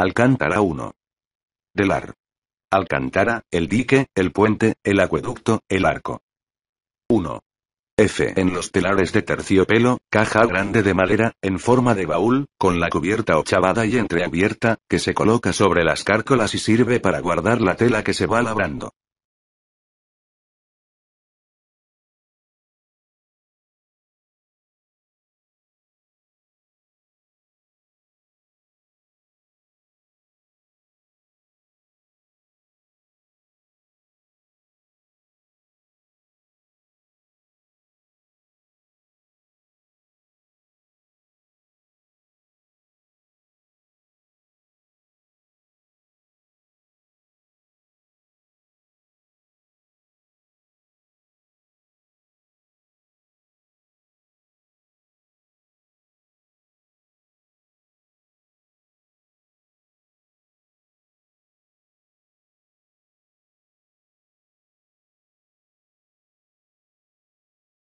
Alcántara 1. Delar. Alcántara, el dique, el puente, el acueducto, el arco. 1. F. En los telares de terciopelo, caja grande de madera, en forma de baúl, con la cubierta ochavada y entreabierta, que se coloca sobre las cárcolas y sirve para guardar la tela que se va labrando.